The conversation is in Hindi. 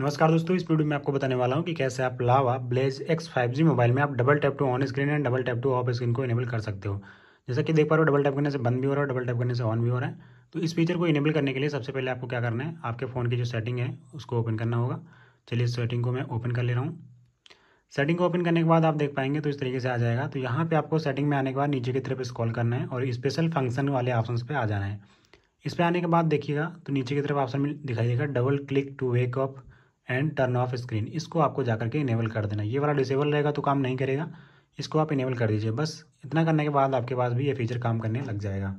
नमस्कार दोस्तों इस वीडियो में आपको बताने वाला हूँ कि कैसे आप Lava Blaze X five G mobile में आप double tap to on screen and double tap to off screen को इनेबल कर सकते हो जैसा कि देख पा रहे हो डबल टैप करने से बंद भी हो रहा है डबल टैप करने से ऑन भी हो रहा है तो इस फीचर को इनेबल करने के लिए सबसे पहले आपको क्या करना है आपके फ़ोन की जो सेटिंग है उसको ओपन करना होगा चलिए इस सेटिंग को मैं ओपन कर ले रहा हूँ सेटिंग को ओपन करने के बाद आप देख पाएंगे तो इस तरीके से आ जाएगा तो यहाँ पर आपको सेटिंग में आने के बाद नीचे की तरफ स्कॉल करना है और स्पेशल फंक्शन वाले ऑप्शन पर आ जाना है इस पर आने के बाद देखिएगा तो नीचे की तरफ ऑप्शन दिखाई देगा double click to wake up and turn off screen इसको आपको जाकर के इनेबल कर देना ये वाला डिसेबल रहेगा तो काम नहीं करेगा इसको आप इनेबल कर दीजिए बस इतना करने के बाद आपके पास भी ये फीचर काम करने लग जाएगा